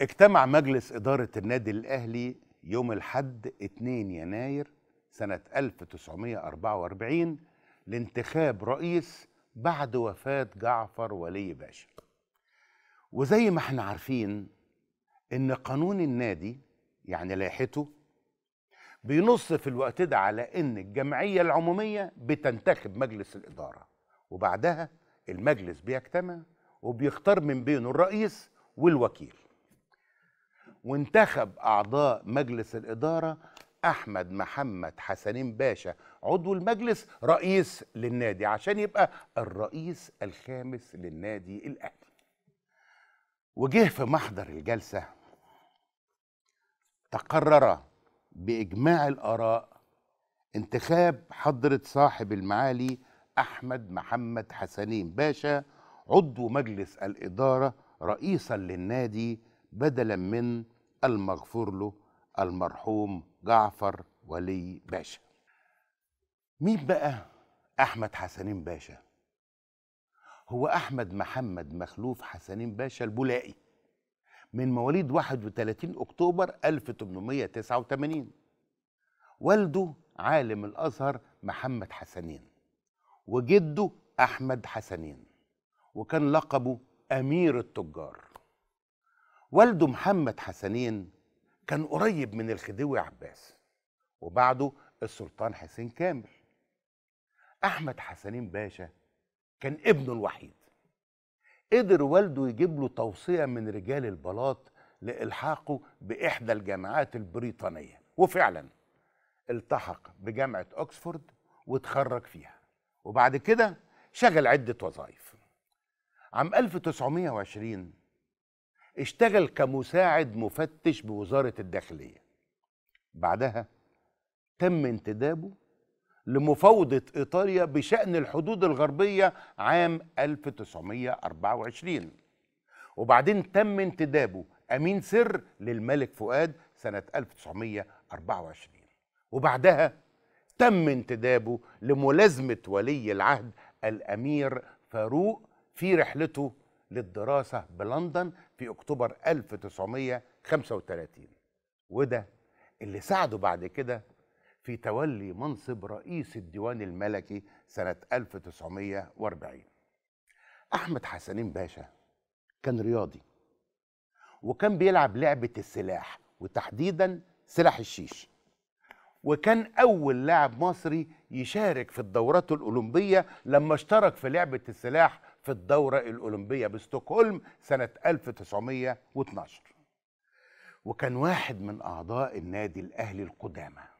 اجتمع مجلس إدارة النادي الأهلي يوم الحد 2 يناير سنة 1944 لانتخاب رئيس بعد وفاة جعفر ولي باشا وزي ما احنا عارفين ان قانون النادي يعني لائحته بينص في الوقت ده على ان الجمعية العمومية بتنتخب مجلس الإدارة وبعدها المجلس بيجتمع وبيختار من بينه الرئيس والوكيل وانتخب أعضاء مجلس الإدارة أحمد محمد حسنين باشا عضو المجلس رئيس للنادي عشان يبقى الرئيس الخامس للنادي الأهلي وجه في محضر الجلسة تقرر بإجماع الآراء انتخاب حضرة صاحب المعالي أحمد محمد حسنين باشا عضو مجلس الإدارة رئيسا للنادي بدلا من المغفور له المرحوم جعفر ولي باشا مين بقى أحمد حسنين باشا هو أحمد محمد مخلوف حسنين باشا البولائي من مواليد 31 أكتوبر 1889 والده عالم الأزهر محمد حسنين وجده أحمد حسنين وكان لقبه أمير التجار والده محمد حسنين كان قريب من الخديوي عباس وبعده السلطان حسين كامل أحمد حسنين باشا كان ابنه الوحيد قدر والده يجيب له توصية من رجال البلاط لإلحاقه بإحدى الجامعات البريطانية وفعلا التحق بجامعة أكسفورد وتخرج فيها وبعد كده شغل عدة وظائف عام 1920 اشتغل كمساعد مفتش بوزارة الداخلية بعدها تم انتدابه لمفاوضة إيطاليا بشأن الحدود الغربية عام 1924 وبعدين تم انتدابه أمين سر للملك فؤاد سنة 1924 وبعدها تم انتدابه لملازمة ولي العهد الأمير فاروق في رحلته للدراسة بلندن في أكتوبر 1935 وده اللي ساعده بعد كده في تولي منصب رئيس الديوان الملكي سنة 1940 أحمد حسنين باشا كان رياضي وكان بيلعب لعبة السلاح وتحديدا سلاح الشيش وكان أول لاعب مصري يشارك في الدورات الأولمبية لما اشترك في لعبة السلاح في الدورة الأولمبية بستوكهولم سنة 1912 وكان واحد من أعضاء النادي الأهلي القدامى